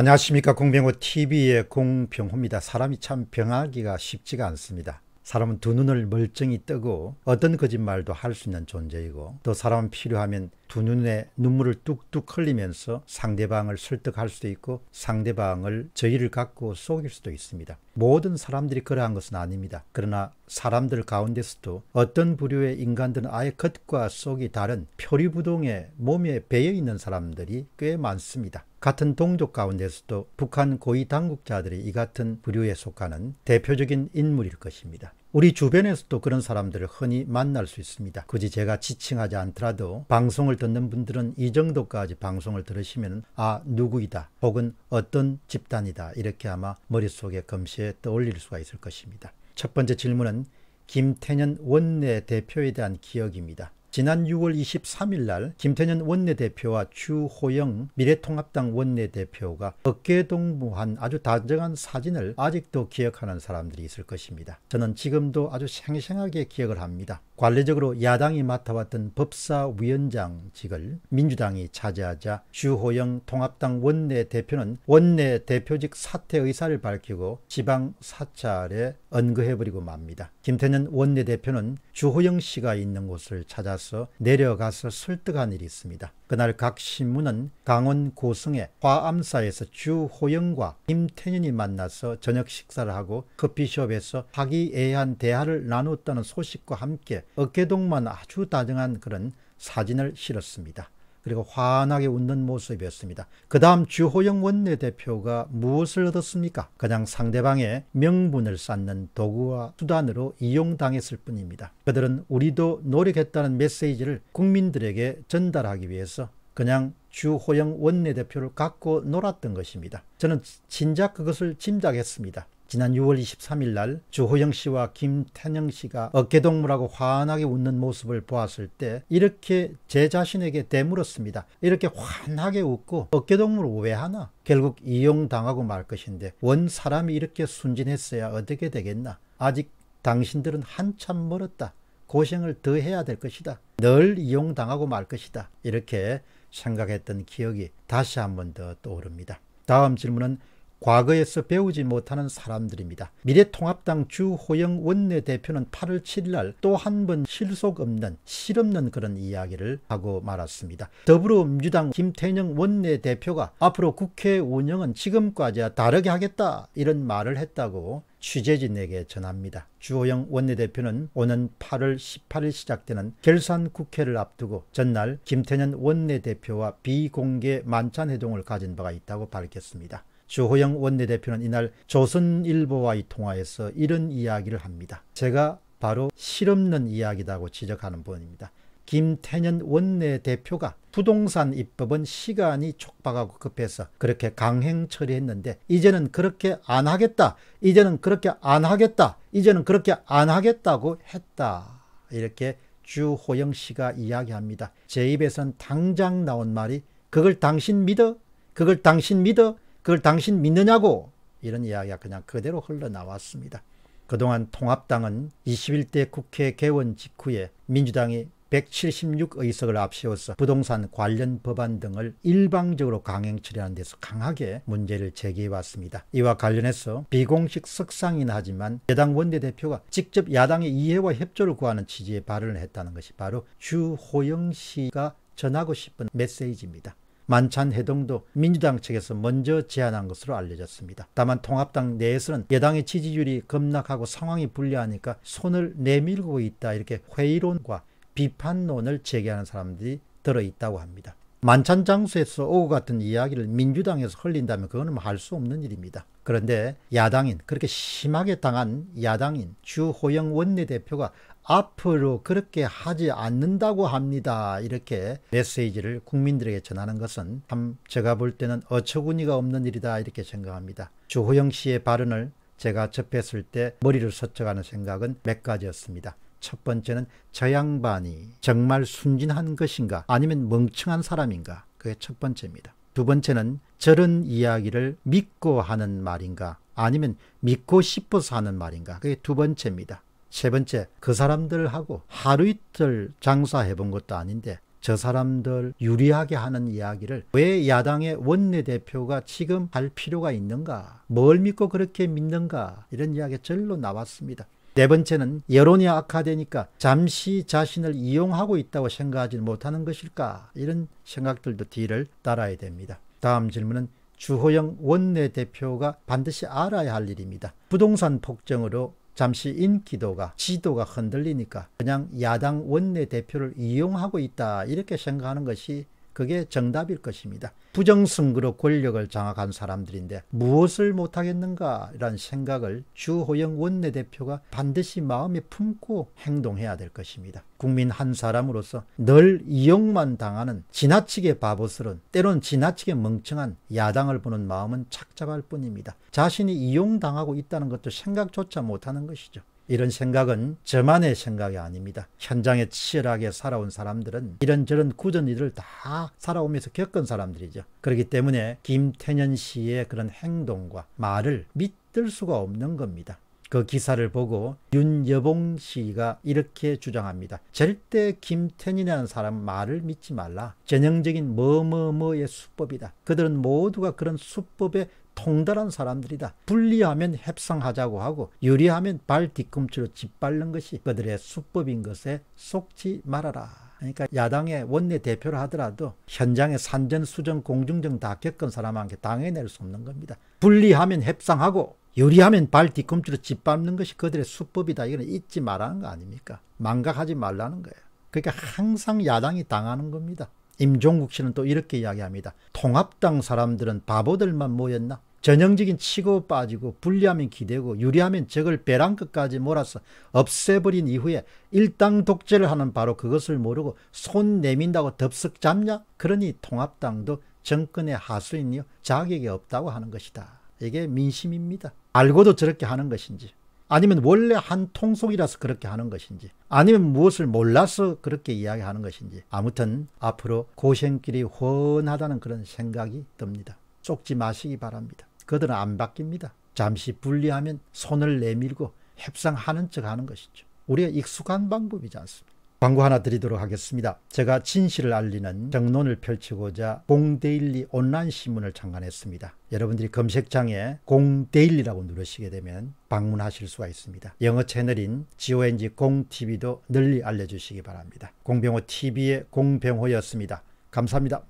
안녕하십니까 공병호 TV의 공병호입니다. 사람이 참 병하기가 쉽지가 않습니다. 사람은 두 눈을 멀쩡히 뜨고 어떤 거짓말도 할 수 있는 존재이고 또 사람은 필요하면 두 눈에 눈물을 뚝뚝 흘리면서 상대방을 설득할 수도 있고 상대방을 저희를 갖고 속일 수도 있습니다. 모든 사람들이 그러한 것은 아닙니다. 그러나 사람들 가운데서도 어떤 부류의 인간들은 아예 겉과 속이 다른 표리부동의 몸에 배어 있는 사람들이 꽤 많습니다. 같은 동족 가운데서도 북한 고위 당국자들이 이 같은 부류에 속하는 대표적인 인물일 것입니다. 우리 주변에서도 그런 사람들을 흔히 만날 수 있습니다. 굳이 제가 지칭하지 않더라도 방송을 듣는 분들은 이 정도까지 방송을 들으시면 아 누구이다 혹은 어떤 집단이다 이렇게 아마 머릿속에 검시에 떠올릴 수가 있을 것입니다. 첫 번째 질문은 김태년 원내 대표에 대한 기억입니다. 지난 6월 23일 날 김태년 원내대표와 주호영 미래통합당 원내대표가 어깨 동무한 아주 단정한 사진을 아직도 기억하는 사람들이 있을 것입니다. 저는 지금도 아주 생생하게 기억을 합니다. 관례적으로 야당이 맡아왔던 법사위원장직을 민주당이 차지하자 주호영 통합당 원내대표는 원내대표직 사퇴 의사를 밝히고 지방 사찰에 언거해버리고 맙니다. 김태년 원내대표는 주호영 씨가 있는 곳을 찾아 가서 내려가서 설득한 일이 있습니다. 그날 각 신문은 강원 고성의 화암사에서 주호영과 임태년이 만나서 저녁 식사를 하고 커피숍에서 화기애애한 대화를 나눴다는 소식과 함께 어깨동만 아주 다정한 그런 사진을 실었습니다. 그리고 환하게 웃는 모습이었습니다. 그 다음 주호영 원내대표가 무엇을 얻었습니까? 그냥 상대방의 명분을 쌓는 도구와 수단으로 이용당했을 뿐입니다. 그들은 우리도 노력했다는 메시지를 국민들에게 전달하기 위해서 그냥 주호영 원내대표를 갖고 놀았던 것입니다. 저는 진작 그것을 짐작했습니다. 지난 6월 23일 날 주호영 씨와 김태영 씨가 어깨동무라고 환하게 웃는 모습을 보았을 때 이렇게 제 자신에게 되물었습니다. 이렇게 환하게 웃고 어깨동무를 왜 하나? 결국 이용당하고 말 것인데 원 사람이 이렇게 순진했어야 어떻게 되겠나? 아직 당신들은 한참 멀었다. 고생을 더 해야 될 것이다. 늘 이용당하고 말 것이다. 이렇게 생각했던 기억이 다시 한 번 더 떠오릅니다. 다음 질문은 과거에서 배우지 못하는 사람들입니다. 미래통합당 주호영 원내대표는 8월 7일 날 또 한 번 실속 없는 실없는 그런 이야기를 하고 말았습니다. 더불어민주당 김태영 원내대표가 앞으로 국회 운영은 지금과지와 다르게 하겠다 이런 말을 했다고 취재진에게 전합니다. 주호영 원내대표는 오는 8월 18일 시작되는 결산 국회를 앞두고 전날 김태년 원내대표와 비공개 만찬회동을 가진 바가 있다고 밝혔습니다. 주호영 원내대표는 이날 조선일보와의 통화에서 이런 이야기를 합니다. 제가 바로 실없는 이야기다고 지적하는 분입니다. 김태년 원내대표가 부동산 입법은 시간이 촉박하고 급해서 그렇게 강행 처리했는데 이제는 그렇게 안 하겠다. 이제는 그렇게 안 하겠다. 이제는 그렇게 안 하겠다고 했다. 이렇게 주호영 씨가 이야기합니다. 제 입에선 당장 나온 말이 그걸 당신 믿어? 그걸 당신 믿어? 그걸 당신 믿느냐고 이런 이야기가 그냥 그대로 흘러나왔습니다. 그동안 통합당은 21대 국회 개원 직후에 민주당이 176의석을 앞세워서 부동산 관련 법안 등을 일방적으로 강행 처리하는 데서 강하게 문제를 제기해왔습니다. 이와 관련해서 비공식 석상이긴 하지만 여당 원내대표가 직접 야당의 이해와 협조를 구하는 취지의 발언을 했다는 것이 바로 주호영 씨가 전하고 싶은 메시지입니다. 만찬 해동도 민주당 측에서 먼저 제안한 것으로 알려졌습니다. 다만 통합당 내에서는 여당의 지지율이 급락하고 상황이 불리하니까 손을 내밀고 있다 이렇게 회의론과 비판론을 제기하는 사람들이 들어있다고 합니다. 만찬 장소에서 오고 같은 이야기를 민주당에서 흘린다면 그거는 뭐 할수 없는 일입니다. 그런데 야당인 그렇게 심하게 당한 야당인 주호영 원내대표가 앞으로 그렇게 하지 않는다고 합니다. 이렇게 메시지를 국민들에게 전하는 것은 참 제가 볼 때는 어처구니가 없는 일이다 이렇게 생각합니다. 주호영 씨의 발언을 제가 접했을 때 머리를 서쳐하는 생각은 몇 가지였습니다. 첫 번째는 저 양반이 정말 순진한 것인가 아니면 멍청한 사람인가 그게 첫 번째입니다. 두 번째는 저런 이야기를 믿고 하는 말인가 아니면 믿고 싶어서 하는 말인가 그게 두 번째입니다. 세 번째, 그 사람들하고 하루 이틀 장사해 본 것도 아닌데 저 사람들 유리하게 하는 이야기를 왜 야당의 원내대표가 지금 할 필요가 있는가? 뭘 믿고 그렇게 믿는가? 이런 이야기가 절로 나왔습니다. 네 번째는 여론이 악화되니까 잠시 자신을 이용하고 있다고 생각하지 못하는 것일까? 이런 생각들도 뒤를 따라야 됩니다. 다음 질문은 주호영 원내대표가 반드시 알아야 할 일입니다. 부동산 폭정으로 잠시 인기도가 지도가 흔들리니까 그냥 야당 원내대표를 이용하고 있다 이렇게 생각하는 것이 그게 정답일 것입니다. 부정승거로 권력을 장악한 사람들인데 무엇을 못하겠는가라는 생각을 주호영 원내대표가 반드시 마음에 품고 행동해야 될 것입니다. 국민 한 사람으로서 늘 이용만 당하는 지나치게 바보스런 때론 지나치게 멍청한 야당을 보는 마음은 착잡할 뿐입니다. 자신이 이용당하고 있다는 것도 생각조차 못하는 것이죠. 이런 생각은 저만의 생각이 아닙니다. 현장에 치열하게 살아온 사람들은 이런저런 굳은 일을 다 살아오면서 겪은 사람들이죠. 그렇기 때문에 김태년 씨의 그런 행동과 말을 믿을 수가 없는 겁니다. 그 기사를 보고 윤여봉 씨가 이렇게 주장합니다. 절대 김태년이라는 사람 말을 믿지 말라. 전형적인 뭐뭐뭐의 수법이다. 그들은 모두가 그런 수법에 통달한 사람들이다. 불리하면 협상하자고 하고 유리하면 발 뒤꿈치로 짓밟는 것이 그들의 수법인 것에 속지 말아라. 그러니까 야당의 원내대표를 하더라도 현장의 산전수전 공중정다 겪은 사람한테 당해낼 수 없는 겁니다. 불리하면 협상하고 유리하면 발 뒤꿈치로 짓밟는 것이 그들의 수법이다. 이건 잊지 말라는 거 아닙니까? 망각하지 말라는 거예요. 그러니까 항상 야당이 당하는 겁니다. 임종국 씨는 또 이렇게 이야기합니다. 통합당 사람들은 바보들만 모였나? 전형적인 치고 빠지고 불리하면 기대고 유리하면 적을 배란 끝까지 몰아서 없애버린 이후에 일당 독재를 하는 바로 그것을 모르고 손 내민다고 덥석 잡냐? 그러니 통합당도 정권의 하수인이요 자격이 없다고 하는 것이다. 이게 민심입니다. 알고도 저렇게 하는 것인지 아니면 원래 한 통속이라서 그렇게 하는 것인지 아니면 무엇을 몰라서 그렇게 이야기하는 것인지 아무튼 앞으로 고생길이 훤하다는 그런 생각이 듭니다. 속지 마시기 바랍니다. 그들은 안 바뀝니다. 잠시 분리하면 손을 내밀고 협상하는 척 하는 것이죠. 우리가 익숙한 방법이지 않습니까? 광고 하나 드리도록 하겠습니다. 제가 진실을 알리는 정론을 펼치고자 공데일리 온라인 신문을 창간했습니다. 여러분들이 검색창에 공데일리라고 누르시게 되면 방문하실 수가 있습니다. 영어 채널인 GONG 공TV도 널리 알려주시기 바랍니다. 공병호 TV의 공병호였습니다. 감사합니다.